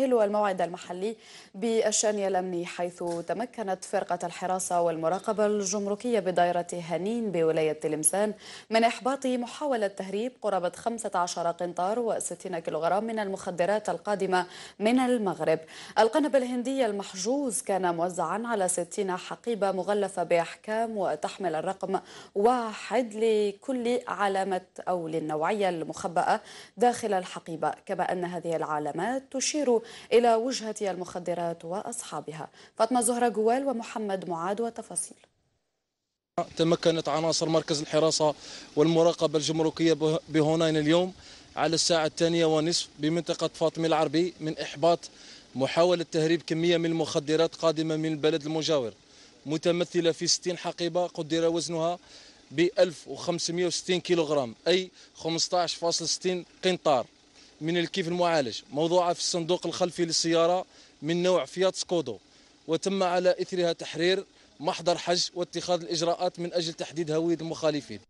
هو الموعد المحلي بالشان الامني حيث تمكنت فرقة الحراسة والمراقبة الجمركية بدائرة هنين بولاية تلمسان من إحباط محاولة تهريب قرابة 15 قنطار و60 كيلوغرام من المخدرات القادمة من المغرب القنب الهندي المحجوز كان موزعا على 60 حقيبة مغلفة بأحكام وتحمل الرقم واحد لكل علامة أو للنوعية المخبأة داخل الحقيبة كما أن هذه العلامات تشير إلى وجهة المخدرات وأصحابها فاطمة زهرة جوال ومحمد معاد وتفاصيل تمكنت عناصر مركز الحراسة والمراقبة الجمركية بهونين اليوم على الساعة الثانية ونصف بمنطقة فاطمة العربي من إحباط محاولة تهريب كمية من المخدرات قادمة من البلد المجاور متمثلة في 60 حقيبة قدر وزنها ب 1560 كيلوغرام أي 15.60 قنطار من الكيف المعالج موضوعة في الصندوق الخلفي للسيارة من نوع فيات سكودو وتم على إثرها تحرير محضر حج واتخاذ الإجراءات من أجل تحديد هوية المخالفين